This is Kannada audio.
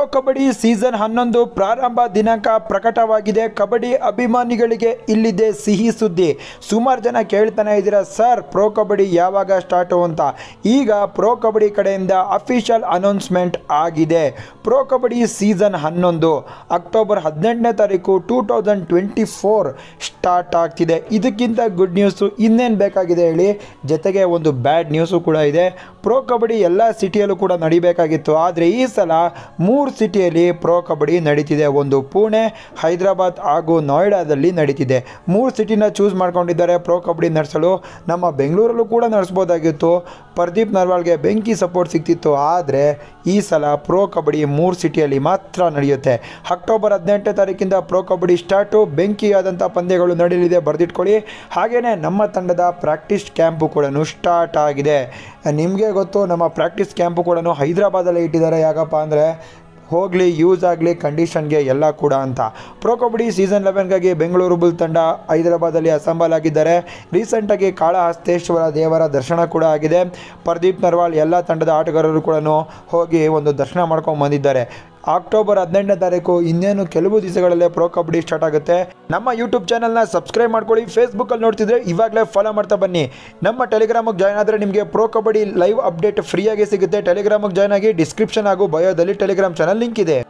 ಪ್ರೊ ಕಬಡ್ಡಿ ಸೀಸನ್ ಹನ್ನೊಂದು ಪ್ರಾರಂಭ ದಿನಾಂಕ ಪ್ರಕಟವಾಗಿದೆ ಕಬಡ್ಡಿ ಅಭಿಮಾನಿಗಳಿಗೆ ಇಲ್ಲಿದೆ ಸಿಹಿ ಸುದ್ದಿ ಸುಮಾರು ಜನ ಕೇಳ್ತಾನೆ ಇದ್ದೀರಾ ಸರ್ ಪ್ರೊ ಕಬಡ್ಡಿ ಯಾವಾಗ ಸ್ಟಾರ್ಟು ಅಂತ ಈಗ ಪ್ರೊ ಕಬಡ್ಡಿ ಕಡೆಯಿಂದ ಅಫಿಷಿಯಲ್ ಅನೌನ್ಸ್ಮೆಂಟ್ ಆಗಿದೆ ಪ್ರೊ ಕಬಡ್ಡಿ ಸೀಸನ್ ಹನ್ನೊಂದು ಅಕ್ಟೋಬರ್ ಹದಿನೆಂಟನೇ ತಾರೀಕು two thousand twenty four start ಆಗ್ತಿದೆ ಇದಕ್ಕಿಂತ ಗುಡ್ ನ್ಯೂಸು ಇನ್ನೇನು ಬೇಕಾಗಿದೆ ಹೇಳಿ ಜೊತೆಗೆ ಒಂದು ಬ್ಯಾಡ್ ನ್ಯೂಸು ಕೂಡ ಇದೆ ಪ್ರೊ ಕಬಡ್ಡಿ ಎಲ್ಲ ಸಿಟಿಯಲ್ಲೂ ಕೂಡ ನಡಿಬೇಕಾಗಿತ್ತು ಆದರೆ ಈ ಸಲ ಮೂರು ಮೂರು ಸಿಟಿಯಲ್ಲಿ ಪ್ರೊ ಕಬಡ್ಡಿ ನಡೀತಿದೆ ಒಂದು ಪುಣೆ ಹೈದರಾಬಾದ್ ಹಾಗೂ ನೋಯ್ಡಾದಲ್ಲಿ ನಡೀತಿದೆ ಮೂರು ಸಿಟಿನ ಚೂಸ್ ಮಾಡ್ಕೊಂಡಿದ್ದಾರೆ ಪ್ರೊ ಕಬಡ್ಡಿ ನಡೆಸಲು ನಮ್ಮ ಬೆಂಗಳೂರಲ್ಲೂ ಕೂಡ ನಡೆಸ್ಬೋದಾಗಿತ್ತು ಪ್ರದೀಪ್ ನರ್ವಾಲ್ಗೆ ಬೆಂಕಿ ಸಪೋರ್ಟ್ ಸಿಗ್ತಿತ್ತು ಆದರೆ ಈ ಸಲ ಪ್ರೊ ಕಬಡ್ಡಿ ಮೂರು ಸಿಟಿಯಲ್ಲಿ ಮಾತ್ರ ನಡೆಯುತ್ತೆ ಅಕ್ಟೋಬರ್ ಹದಿನೆಂಟನೇ ತಾರೀಕಿಂದ ಪ್ರೊ ಕಬಡ್ಡಿ ಸ್ಟಾರ್ಟು ಬೆಂಕಿಯಾದಂಥ ಪಂದ್ಯಗಳು ನಡೆಯಲಿದೆ ಬರೆದಿಟ್ಕೊಳ್ಳಿ ಹಾಗೆಯೇ ನಮ್ಮ ತಂಡದ ಪ್ರಾಕ್ಟೀಸ್ ಕ್ಯಾಂಪು ಕೂಡ ಸ್ಟಾರ್ಟ್ ಆಗಿದೆ ನಿಮಗೆ ಗೊತ್ತು ನಮ್ಮ ಪ್ರಾಕ್ಟೀಸ್ ಕ್ಯಾಂಪು ಕೂಡ ಹೈದರಾಬಾದಲ್ಲೇ ಇಟ್ಟಿದ್ದಾರೆ ಯಾಕಪ್ಪ ಅಂದರೆ ಹೋಗಲಿ ಯೂಸ್ ಆಗಲಿ ಕಂಡೀಷನ್ಗೆ ಎಲ್ಲ ಕೂಡ ಅಂತ ಪ್ರೊ ಕಬಡ್ಡಿ ಸೀಸನ್ ಲೆವೆನ್ಗಾಗಿ ಬೆಂಗಳೂರು ಬುಲ್ ತಂಡ ಹೈದರಾಬಾದಲ್ಲಿ ಆಗಿದ್ದಾರೆ ರೀಸೆಂಟಾಗಿ ಕಾಳಹಸ್ತೇಶ್ವರ ದೇವರ ದರ್ಶನ ಕೂಡ ಆಗಿದೆ ಪ್ರದೀಪ್ ನರ್ವಾಲ್ ಎಲ್ಲ ತಂಡದ ಆಟಗಾರರು ಕೂಡ ಹೋಗಿ ಒಂದು ದರ್ಶನ ಮಾಡ್ಕೊಂಡು ಬಂದಿದ್ದಾರೆ ಅಕ್ಟೋಬರ್ ಹದಿನೆಂಟನೇ ತಾರೀಕು ಇನ್ನೇನು ಕೆಲವು ದಿವಸಗಳಲ್ಲೇ ಪ್ರೋ ಕಬಡ್ಡಿ ಸ್ಟಾರ್ಟ್ ಆಗುತ್ತೆ ನಮ್ಮ ಯೂಟ್ಯೂಬ್ ಚಾನಲ್ನ ಸಬ್ಸ್ಕ್ರೈಬ್ ಮಾಡ್ಕೊಳ್ಳಿ ಫೇಸ್ಬುಕ್ಕಲ್ಲಿ ನೋಡ್ತಿದ್ರೆ ಇವಾಗಲೇ ಫಾಲೋ ಮಾಡ್ತಾ ಬನ್ನಿ ನಮ್ಮ ಟೆಲಿಗ್ರಾಮಿಗೆ ಜಾಯ್ನ್ ಆದರೆ ನಿಮಗೆ ಪ್ರೋ ಕಬಡ್ಡಿ ಲೈವ್ ಅಪ್ಡೇಟ್ ಫ್ರೀಯಾಗಿ ಸಿಗುತ್ತೆ ಟೆಲಿಗ್ರಾಮಿಗೆ ಜಾಯ್ನ್ ಆಗಿ ಡಿಸ್ಕ್ರಿಪ್ಷನ್ ಹಾಗೂ ಬಯೋದಲ್ಲಿ ಟೆಲಿಗ್ರಾಮ್ ಚಾನಲ್ ಲಿಂಕ್ ಇದೆ